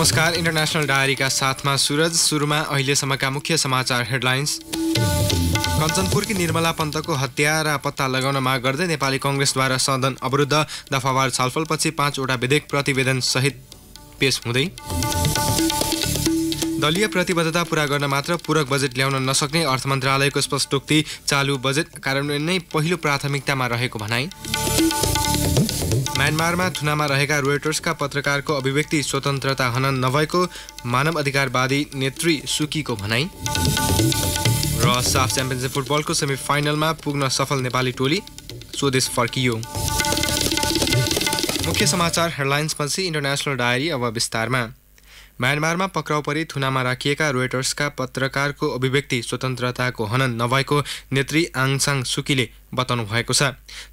नमस्कार इन्टरनेसनल डायरीका साथमा सुरज सुरुमा अहिलेसम्मका मुख्य समाचार हेडलाइन्स कञ्चनपुरकी निर्मला पन्तको हत्या र पत्ता लगाउन माग गर्दै नेपाली कङ्ग्रेसद्वारा सदन अवरुद्ध दफावार छलफलपछि पाँचवटा विधेयक प्रतिवेदन सहित पेश हुँदै दलीय प्रतिबद्धता पूरा गर्न मात्र पूरक बजेट ल्याउन नसक्ने अर्थ मन्त्रालयको स्पष्टोक्ति चालु बजेट कार्यान्वयन नै पहिलो प्राथमिकतामा रहेको भनाई म्यानमारमा थुनामा रहेका रोयटर्सका पत्रकारको अभिव्यक्ति स्वतन्त्रता हनन नभएको मानव अधिकारवादी नेत्री सुकीको भनाई र साफ च्याम्पियनसिप फुटबलको सेमी फाइनलमा पुग्न सफल नेपाली टोली स्वदेश फर्कियो मुख्य समाचार हेडलाइन्सपछि इन्टरनेसनल डायरी अब विस्तारमा म्यानमारमा पक्राउ परि थुनामा राखिएका रोयटर्सका पत्रकारको अभिव्यक्ति स्वतन्त्रताको हनन नभएको नेत्री आङसाङ सुकीले बताउनु भएको छ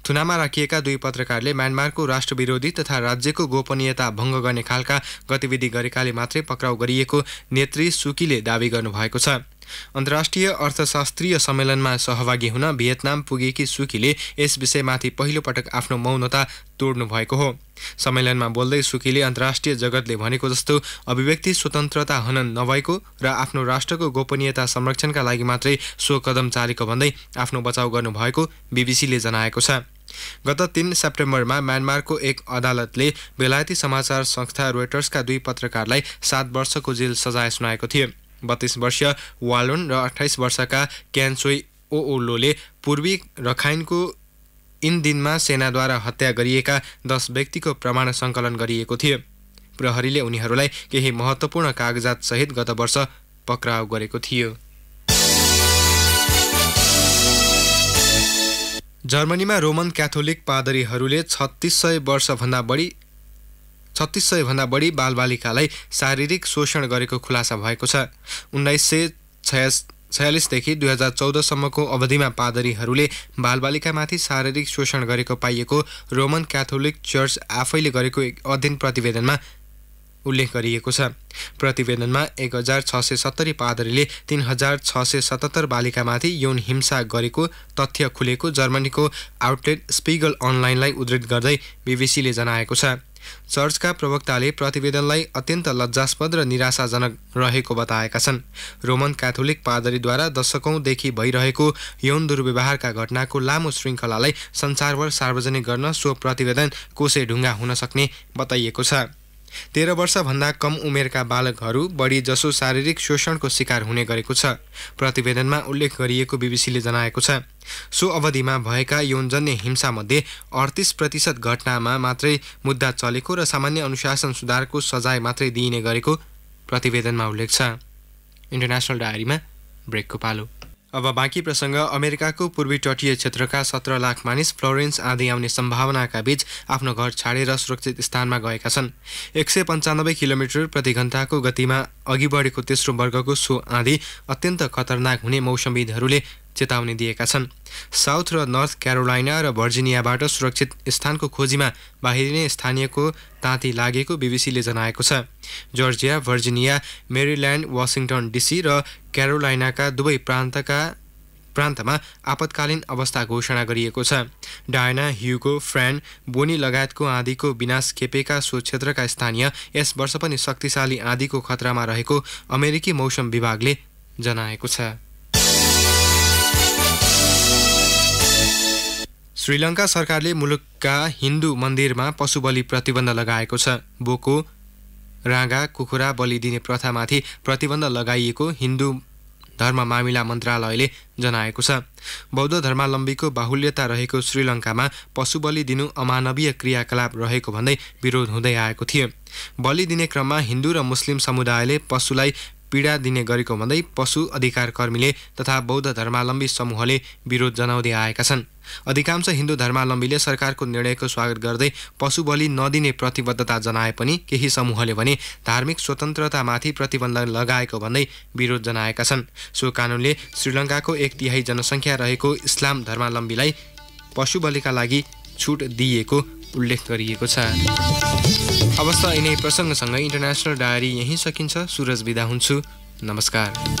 थुनामा राखिएका दुई पत्रकारले म्यानमारको राष्ट्रविरोधी तथा राज्यको गोपनीयता भङ्ग गर्ने खालका गतिविधि गरेकाले मात्रै पक्राउ गरिएको नेत्री सुकीले दावी गर्नुभएको छ अन्तर्राष्ट्रिय अर्थशास्त्रीय सम्मेलनमा सहभागी हुन भियतनाम पुगेकी सुकीले यस विषयमाथि पहिलोपटक आफ्नो मौनता तोड्नु भएको हो सम्मेलनमा बोल्दै सुकीले अन्तर्राष्ट्रिय जगतले भनेको जस्तो अभिव्यक्ति स्वतन्त्रता हनन नभएको र आफ्नो राष्ट्रको गोपनीयता संरक्षणका लागि मात्रै सो कदम चालेको भन्दै आफ्नो बचाउ गर्नुभएको बिबिसीले जनाएको छ गत तिन सेप्टेम्बरमा म्यानमारको एक अदालतले बेलायती समाचार संस्था रोयटर्सका दुई पत्रकारलाई सात वर्षको जेल सजाय सुनाएको थियो बत्तीस वर्षीय वालोन र अठाइस वर्षका क्यान्सोई ओओलोले पूर्वी रखाइनको इन दिनमा सेनाद्वारा हत्या गरिएका दस व्यक्तिको प्रमाण सङ्कलन गरिएको थियो प्रहरीले उनीहरूलाई केही महत्त्वपूर्ण कागजातसहित गत वर्ष पक्राउ गरेको थियो जर्मनीमा रोमन क्याथोलिक पादरीहरूले छत्तिस सय वर्षभन्दा बढी छत्तिस सयभन्दा बढी बालबालिकालाई शारीरिक शोषण गरेको खुलासा भएको छ उन्नाइस सय छया छयालिसदेखि दुई हजार चौधसम्मको अवधिमा पादरीहरूले बालबालिकामाथि शारीरिक शोषण गरेको पाइएको रोमन क्याथोलिक चर्च आफैले गरेको एक अध्ययन प्रतिवेदनमा उल्लेख गरिएको छ प्रतिवेदनमा एक हजार छ सय सत्तरी पादरीले तिन हजार छ सय सतहत्तर बालिकामाथि यौन हिंसा गरेको तथ्य खुलेको जर्मनीको आउटलेट स्पिगल अनलाइनलाई उद्धित गर्दै बिबिसीले जनाएको छ चर्चका प्रवक्ताले प्रतिवेदनलाई अत्यन्त लज्जास्पद र निराशाजनक रहेको बताएका छन् रोमन क्याथोलिक पादरीद्वारा दशकौँदेखि भइरहेको यौन दुर्व्यवहारका घटनाको लामो श्रृङ्खलालाई संसारभर सार्वजनिक गर्न सो प्रतिवेदन कोसेढुङ्गा हुन सक्ने बताइएको छ तेह्र वर्षभन्दा कम उमेरका बालकहरू बढी जसो शारीरिक शोषणको शिकार हुने गरेको छ प्रतिवेदनमा उल्लेख गरिएको बिबिसीले जनाएको छ सो अवधिमा भएका यौनजन्य हिंसामध्ये अडतिस प्रतिशत घटनामा मात्रै मुद्दा चलेको र सामान्य अनुशासन सुधारको सजाय मात्रै दिइने गरेको प्रतिवेदनमा उल्लेख छ इन्टरनेसनल डायरीमा ब्रेकको पालो अब बाँकी प्रसङ्ग अमेरिकाको पूर्वी तटीय क्षेत्रका सत्र लाख मानिस फ्लोरेन्स आँधी आउने सम्भावनाका बीच आफ्नो घर छाडेर सुरक्षित स्थानमा गएका छन् एक सय पन्चानब्बे किलोमिटर प्रति गतिमा अघि बढेको तेस्रो वर्गको सो आँधी अत्यन्त खतरनाक हुने मौसमविदहरूले चेतावनी दिएका छन् साउथ र नर्थ क्यारोलाइना र भर्जिनियाबाट सुरक्षित स्थानको खोजीमा बाहिरिने स्थानीयको ताँती लागेको बिबिसीले जनाएको छ Georgia Virginia Maryland Washington DC र क्यारोलाइनाका दुवै प्रान्तका प्रान्तमा आपतकालीन अवस्था घोषणा गरिएको छ डायना ह्युगो फ्रान बोनी लगायतको आँधीको विनाश खेपेका सो क्षेत्रका स्थानीय यस वर्ष पनि शक्तिशाली आँधीको खतरामा रहेको अमेरिकी मौसम विभागले जनाएको छ श्रीलङ्का सरकारले मुलुकका हिन्दू मन्दिरमा बलि प्रतिबन्ध लगाएको छ बोको राँगा कुखुरा बलि दिने प्रथामाथि प्रतिबन्ध लगाइएको हिन्दू धर्म मामिला मन्त्रालयले जनाएको छ बौद्ध धर्मावलम्बीको बाहुल्यता रहेको श्रीलङ्कामा पशु बलि दिनु अमानवीय क्रियाकलाप रहेको भन्दै विरोध हुँदै आएको थियो बलि दिने क्रममा हिन्दू र मुस्लिम समुदायले पशुलाई पीडा दिने गरेको भन्दै पशु अधिकार कर्मीले तथा बौद्ध धर्मावलम्बी समूहले विरोध जनाउँदै आएका छन् अधिकांश हिन्दू धर्मावलम्बीले सरकारको निर्णयको स्वागत गर्दै पशु बलि नदिने प्रतिबद्धता जनाए पनि केही समूहले भने धार्मिक स्वतन्त्रतामाथि प्रतिबन्ध लगाएको भन्दै विरोध जनाएका छन् सो कानुनले श्रीलङ्काको एक तिहाई जनसङ्ख्या रहेको इस्लाम धर्मावलम्बीलाई पशु बलिका लागि छुट दिएको उल्लेख गरिएको छ अवस्था यिनै प्रसङ्गसँगै इन्टरनेसनल डायरी यहीँ सकिन्छ सुरज विदा हुन्छु नमस्कार